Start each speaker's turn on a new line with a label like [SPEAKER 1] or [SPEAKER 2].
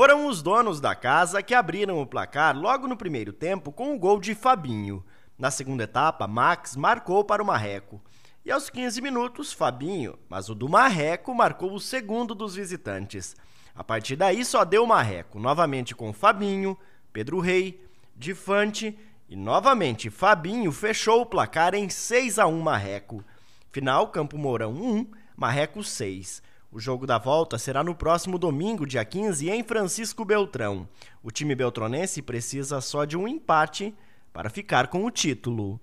[SPEAKER 1] Foram os donos da casa que abriram o placar logo no primeiro tempo com o gol de Fabinho. Na segunda etapa, Max marcou para o Marreco. E aos 15 minutos, Fabinho, mas o do Marreco marcou o segundo dos visitantes. A partir daí só deu Marreco, novamente com Fabinho, Pedro Rei, Difante e novamente Fabinho fechou o placar em 6 a 1 Marreco. Final Campo Mourão 1, Marreco 6. O jogo da volta será no próximo domingo, dia 15, em Francisco Beltrão. O time beltronense precisa só de um empate para ficar com o título.